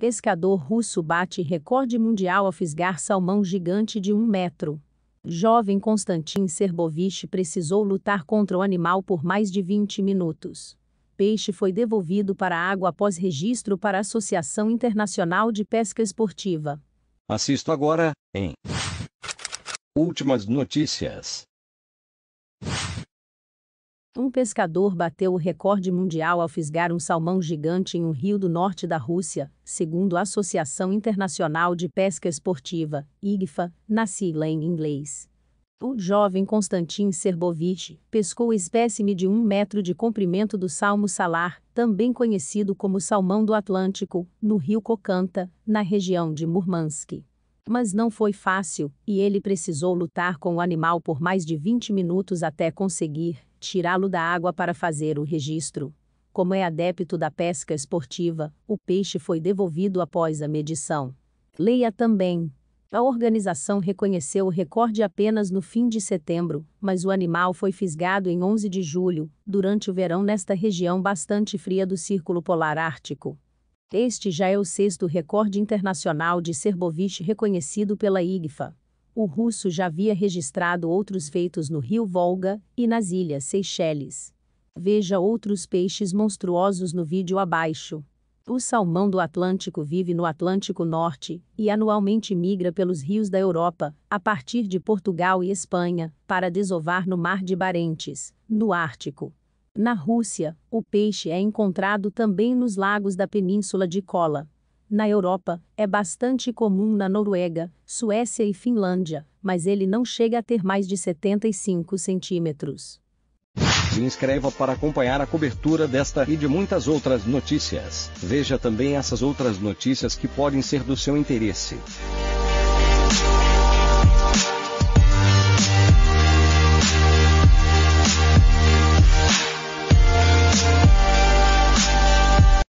Pescador russo bate recorde mundial ao fisgar salmão gigante de um metro. Jovem Konstantin Serbovich precisou lutar contra o animal por mais de 20 minutos. Peixe foi devolvido para a água após registro para a Associação Internacional de Pesca Esportiva. Assisto agora em Últimas notícias. Um pescador bateu o recorde mundial ao fisgar um salmão gigante em um rio do norte da Rússia, segundo a Associação Internacional de Pesca Esportiva, IGFA, na sigla em inglês. O jovem Konstantin Serbovich pescou o espécime de um metro de comprimento do salmo salar, também conhecido como salmão do Atlântico, no rio Cocanta, na região de Murmansk. Mas não foi fácil, e ele precisou lutar com o animal por mais de 20 minutos até conseguir, tirá-lo da água para fazer o registro. Como é adepto da pesca esportiva, o peixe foi devolvido após a medição. Leia também. A organização reconheceu o recorde apenas no fim de setembro, mas o animal foi fisgado em 11 de julho, durante o verão nesta região bastante fria do Círculo Polar Ártico. Este já é o sexto recorde internacional de serboviche reconhecido pela IGFA o russo já havia registrado outros feitos no rio Volga e nas ilhas Seychelles. Veja outros peixes monstruosos no vídeo abaixo. O salmão do Atlântico vive no Atlântico Norte e anualmente migra pelos rios da Europa, a partir de Portugal e Espanha, para desovar no Mar de Barentes, no Ártico. Na Rússia, o peixe é encontrado também nos lagos da Península de Kola. Na Europa, é bastante comum na Noruega, Suécia e Finlândia, mas ele não chega a ter mais de 75 centímetros. Se inscreva para acompanhar a cobertura desta e de muitas outras notícias. Veja também essas outras notícias que podem ser do seu interesse.